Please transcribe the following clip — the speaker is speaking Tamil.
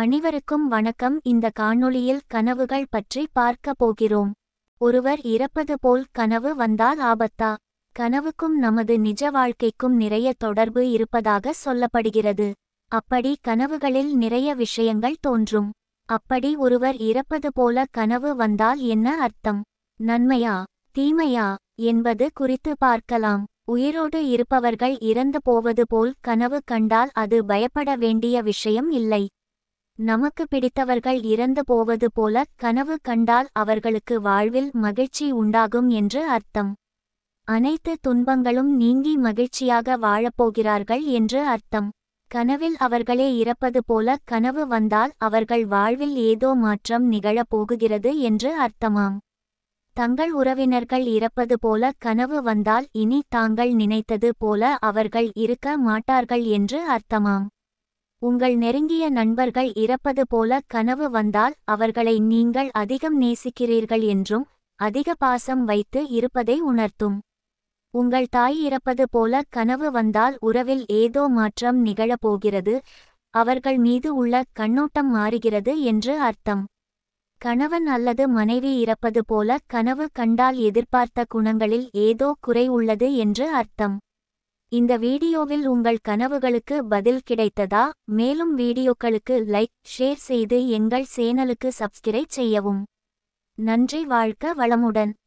அனைவருக்கும் வணக்கம் இந்த காணொளியில் கனவுகள் பற்றி பார்க்க போகிறோம் ஒருவர் இறப்பது போல் கனவு வந்தால் ஆபத்தா கனவுக்கும் நமது நிஜ வாழ்க்கைக்கும் நிறைய தொடர்பு இருப்பதாக சொல்லப்படுகிறது அப்படி கனவுகளில் நிறைய விஷயங்கள் தோன்றும் அப்படி ஒருவர் இறப்பது போல கனவு வந்தால் என்ன அர்த்தம் நன்மையா தீமையா என்பது குறித்து பார்க்கலாம் உயிரோடு இருப்பவர்கள் இறந்து போவது போல் கனவு கண்டால் அது பயப்பட வேண்டிய விஷயம் இல்லை நமக்கு பிடித்தவர்கள் இறந்து போவது போல கனவு கண்டால் அவர்களுக்கு வாழ்வில் மகிழ்ச்சி உண்டாகும் என்று அர்த்தம் அனைத்து துன்பங்களும் நீங்கி மகிழ்ச்சியாக வாழப்போகிறார்கள் என்று அர்த்தம் கனவில் அவர்களே இறப்பது போல கனவு வந்தால் அவர்கள் வாழ்வில் ஏதோ மாற்றம் நிகழப் போகுகிறது என்று அர்த்தமாம் தங்கள் உறவினர்கள் இறப்பது போல கனவு வந்தால் இனி தாங்கள் நினைத்தது போல அவர்கள் இருக்க மாட்டார்கள் என்று அர்த்தமாம் உங்கள் நெருங்கிய நண்பர்கள் இறப்பது போல கனவு வந்தால் அவர்களை நீங்கள் அதிகம் நேசிக்கிறீர்கள் என்றும் அதிக பாசம் வைத்து இருப்பதை உணர்த்தும் உங்கள் தாய் இறப்பது போல கனவு வந்தால் உறவில் ஏதோ மாற்றம் நிகழப்போகிறது அவர்கள் மீது உள்ள கண்ணோட்டம் மாறுகிறது என்று அர்த்தம் கணவன் அல்லது மனைவி இறப்பது போல கனவு கண்டால் எதிர்பார்த்த குணங்களில் ஏதோ குறை உள்ளது என்று அர்த்தம் இந்த வீடியோவில் உங்கள் கனவுகளுக்கு பதில் கிடைத்ததா மேலும் வீடியோக்களுக்கு லைக் ஷேர் செய்து எங்கள் சேனலுக்கு சப்ஸ்கிரைப் செய்யவும் நன்றி வாழ்க்க வளமுடன்